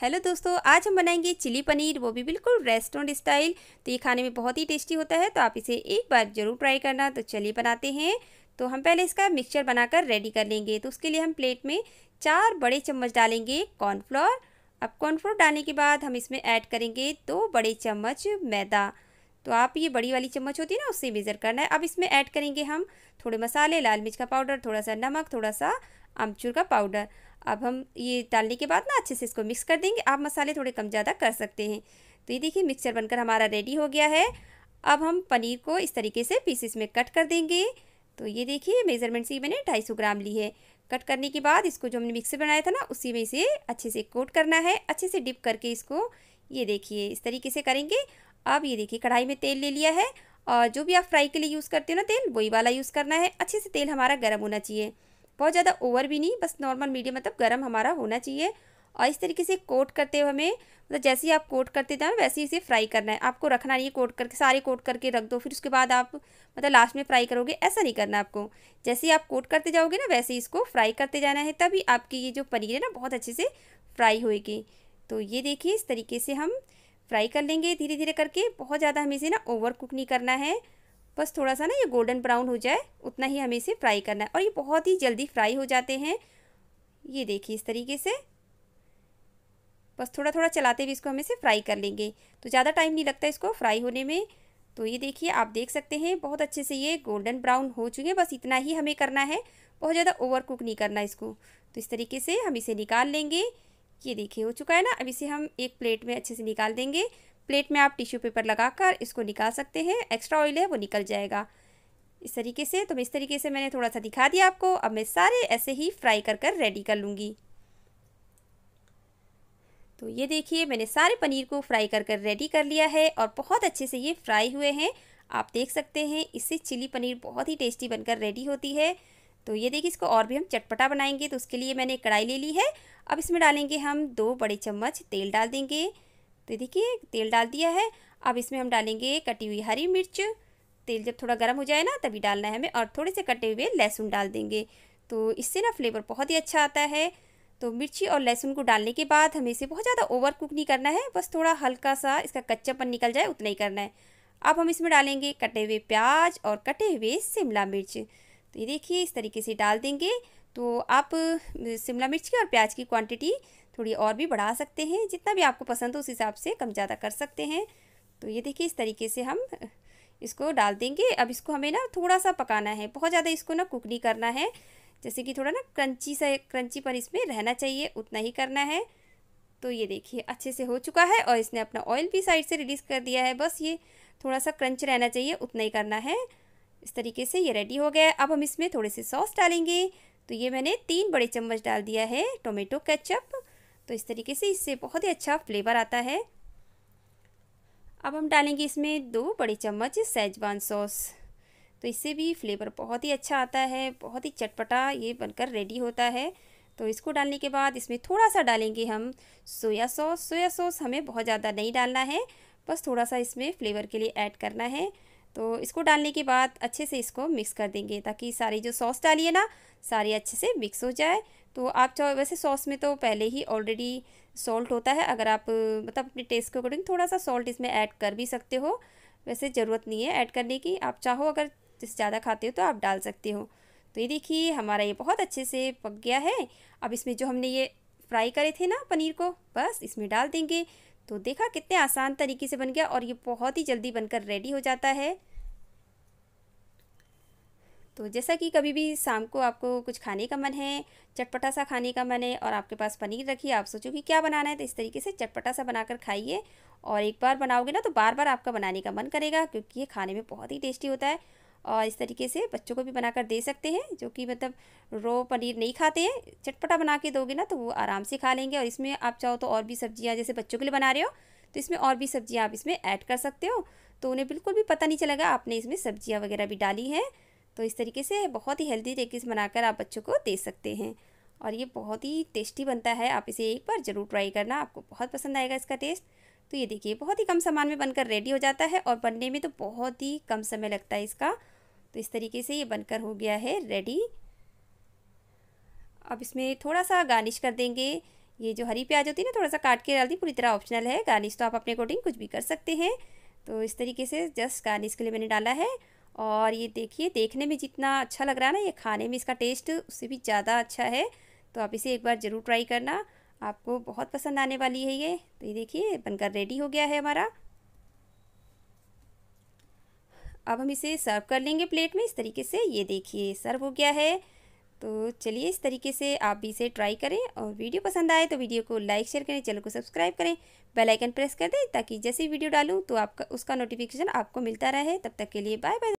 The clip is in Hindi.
हेलो दोस्तों आज हम बनाएंगे चिली पनीर वो भी बिल्कुल रेस्टोरेंट स्टाइल तो ये खाने में बहुत ही टेस्टी होता है तो आप इसे एक बार ज़रूर ट्राई करना तो चलिए बनाते हैं तो हम पहले इसका मिक्सचर बनाकर रेडी कर लेंगे तो उसके लिए हम प्लेट में चार बड़े चम्मच डालेंगे कॉर्नफ्लोर अब कॉर्नफ्लोर डालने के बाद हम इसमें ऐड करेंगे दो बड़े चम्मच मैदा तो आप ये बड़ी वाली चम्मच होती है ना उससे मेज़र करना है अब इसमें ऐड करेंगे हम थोड़े मसाले लाल मिर्च का पाउडर थोड़ा सा नमक थोड़ा सा अमचूर का पाउडर अब हम ये डालने के बाद ना अच्छे से इसको मिक्स कर देंगे आप मसाले थोड़े कम ज़्यादा कर सकते हैं तो ये देखिए मिक्सचर बनकर हमारा रेडी हो गया है अब हम पनीर को इस तरीके से पीसेस में कट कर देंगे तो ये देखिए मेज़रमेंट से मैंने ढाई सौ ग्राम ली है कट करने के बाद इसको जो हमने मिक्सर बनाया था ना उसी में इसे अच्छे से कोट करना है अच्छे से डिप करके इसको ये देखिए इस तरीके से करेंगे अब ये देखिए कढ़ाई में तेल ले लिया है और जो भी आप फ्राई के लिए यूज़ करते हो ना तेल वही वाला यूज़ करना है अच्छे से तेल हमारा गर्म होना चाहिए बहुत ज़्यादा ओवर भी नहीं बस नॉर्मल मीडियम मतलब गर्म हमारा होना चाहिए और इस तरीके से कोट करते हुए हमें मतलब जैसे ही आप कोट करते जाए वैसे ही इसे फ्राई करना है आपको रखना नहीं है कोट करके सारे कोट करके रख दो फिर उसके बाद आप मतलब लास्ट में फ्राई करोगे ऐसा नहीं करना आपको जैसे ही आप कोट करते जाओगे ना वैसे ही इसको फ्राई करते जाना है तभी आपकी ये जो पनीर है ना बहुत अच्छे से फ्राई होएगी तो ये देखिए इस तरीके से हम फ्राई कर लेंगे धीरे धीरे करके बहुत ज़्यादा हमें इसे ना ओवर कुक नहीं करना है बस थोड़ा सा ना ये गोल्डन ब्राउन हो जाए उतना ही हमें इसे फ्राई करना है और ये बहुत ही जल्दी फ्राई हो जाते हैं ये देखिए इस तरीके से बस थोड़ा थोड़ा चलाते हुए इसको हमें से फ्राई कर लेंगे तो ज़्यादा टाइम नहीं लगता इसको फ्राई होने में तो ये देखिए आप देख सकते हैं बहुत अच्छे से ये गोल्डन ब्राउन हो चुके हैं बस इतना ही हमें करना है बहुत ज़्यादा ओवर कुक नहीं करना इसको तो इस तरीके से हम इसे निकाल लेंगे ये देखिए हो चुका है ना अब इसे हम एक प्लेट में अच्छे से निकाल देंगे प्लेट में आप टिश्यू पेपर लगाकर इसको निकाल सकते हैं एक्स्ट्रा ऑयल है वो निकल जाएगा इस तरीके से तो इस तरीके से मैंने थोड़ा सा दिखा दिया आपको अब मैं सारे ऐसे ही फ्राई कर कर रेडी कर लूँगी तो ये देखिए मैंने सारे पनीर को फ्राई कर कर रेडी कर लिया है और बहुत अच्छे से ये फ्राई हुए हैं आप देख सकते हैं इससे चिली पनीर बहुत ही टेस्टी बनकर रेडी होती है तो ये देखिए इसको और भी हम चटपटा बनाएंगे तो उसके लिए मैंने कढ़ाई ले ली है अब इसमें डालेंगे हम दो बड़े चम्मच तेल डाल देंगे तो देखिए तेल डाल दिया है अब इसमें हम डालेंगे कटी हुई हरी मिर्च तेल जब थोड़ा गर्म हो जाए ना तभी डालना है हमें और थोड़े से कटे हुए लहसुन डाल देंगे तो इससे ना फ्लेवर बहुत ही अच्छा आता है तो मिर्ची और लहसुन को डालने के बाद हमें इसे बहुत ज़्यादा ओवर कुक नहीं करना है बस थोड़ा हल्का सा इसका कच्चापन निकल जाए उतना ही करना है अब हम इसमें डालेंगे कटे हुए प्याज और कटे हुए शिमला मिर्च तो ये देखिए इस तरीके से डाल देंगे तो आप शिमला मिर्च की और प्याज की क्वांटिटी थोड़ी और भी बढ़ा सकते हैं जितना भी आपको पसंद हो उस हिसाब से कम ज़्यादा कर सकते हैं तो ये देखिए इस तरीके से हम इसको डाल देंगे अब इसको हमें ना थोड़ा सा पकाना है बहुत ज़्यादा इसको ना कुक नहीं करना है जैसे कि थोड़ा ना क्रंची सा क्रंची पर इसमें रहना चाहिए उतना ही करना है तो ये देखिए अच्छे से हो चुका है और इसने अपना ऑयल भी साइड से रिलीज़ कर दिया है बस ये थोड़ा सा क्रंच रहना चाहिए उतना ही करना है इस तरीके से ये रेडी हो गया अब हम इसमें थोड़े से सॉस डालेंगे तो ये मैंने तीन बड़े चम्मच डाल दिया है टोमेटो केचप तो इस तरीके से इससे बहुत ही अच्छा फ्लेवर आता है अब हम डालेंगे इसमें दो बड़े चम्मच सेजवान सॉस तो इससे भी फ्लेवर बहुत ही अच्छा आता है बहुत ही चटपटा ये बनकर रेडी होता है तो इसको डालने के बाद इसमें थोड़ा सा डालेंगे हम सोया सॉस सोया सॉस हमें बहुत ज़्यादा नहीं डालना है बस थोड़ा सा इसमें फ्लेवर के लिए ऐड करना है तो इसको डालने के बाद अच्छे से इसको मिक्स कर देंगे ताकि सारी जो सॉस डालिए ना सारी अच्छे से मिक्स हो जाए तो आप चाहो वैसे सॉस में तो पहले ही ऑलरेडी सॉल्ट होता है अगर आप मतलब अपने टेस्ट के अकॉर्डिंग थोड़ा सा सॉल्ट इसमें ऐड कर भी सकते हो वैसे ज़रूरत नहीं है ऐड करने की आप चाहो अगर जिस ज़्यादा खाते हो तो आप डाल सकते हो तो ये देखिए हमारा ये बहुत अच्छे से पक गया है अब इसमें जो हमने ये फ्राई करे थे ना पनीर को बस इसमें डाल देंगे तो देखा कितने आसान तरीके से बन गया और ये बहुत ही जल्दी बनकर रेडी हो जाता है तो जैसा कि कभी भी शाम को आपको कुछ खाने का मन है चटपटा सा खाने का मन है और आपके पास पनीर रखिए आप सोचो कि क्या बनाना है तो इस तरीके से चटपटा सा बनाकर खाइए और एक बार बनाओगे ना तो बार बार आपका बनाने का मन करेगा क्योंकि ये खाने में बहुत ही टेस्टी होता है और इस तरीके से बच्चों को भी बनाकर दे सकते हैं जो कि मतलब रो पनीर नहीं खाते हैं चटपटा बना के दोगे ना तो वो आराम से खा लेंगे और इसमें आप चाहो तो और भी सब्जियाँ जैसे बच्चों के लिए बना रहे हो तो इसमें और भी सब्जियाँ आप इसमें ऐड कर सकते हो तो उन्हें बिल्कुल भी पता नहीं चलेगा आपने इसमें सब्जियाँ वगैरह भी डाली हैं तो इस तरीके से बहुत ही हेल्दी से बनाकर आप बच्चों को दे सकते हैं और ये बहुत ही टेस्टी बनता है आप इसे एक बार ज़रूर ट्राई करना आपको बहुत पसंद आएगा इसका टेस्ट तो ये देखिए बहुत ही कम सामान में बनकर रेडी हो जाता है और बनने में तो बहुत ही कम समय लगता है इसका तो इस तरीके से ये बनकर हो गया है रेडी अब इसमें थोड़ा सा गार्निश कर देंगे ये जो हरी प्याज होती है ना थोड़ा सा काट के डाल दी पूरी तरह ऑप्शनल है गार्निश तो आप अपने अकॉर्डिंग कुछ भी कर सकते हैं तो इस तरीके से जस्ट गार्निश के लिए मैंने डाला है और ये देखिए देखने में जितना अच्छा लग रहा है ना ये खाने में इसका टेस्ट उससे भी ज़्यादा अच्छा है तो आप इसे एक बार ज़रूर ट्राई करना आपको बहुत पसंद आने वाली है ये तो ये देखिए बनकर रेडी हो गया है हमारा अब हम इसे सर्व कर लेंगे प्लेट में इस तरीके से ये देखिए सर्व हो गया है तो चलिए इस तरीके से आप भी इसे ट्राई करें और वीडियो पसंद आए तो वीडियो को लाइक शेयर करें चैनल को सब्सक्राइब करें बेल आइकन प्रेस कर दें ताकि जैसे वीडियो डालूं तो आपका उसका नोटिफिकेशन आपको मिलता रहे तब तक के लिए बाय बाय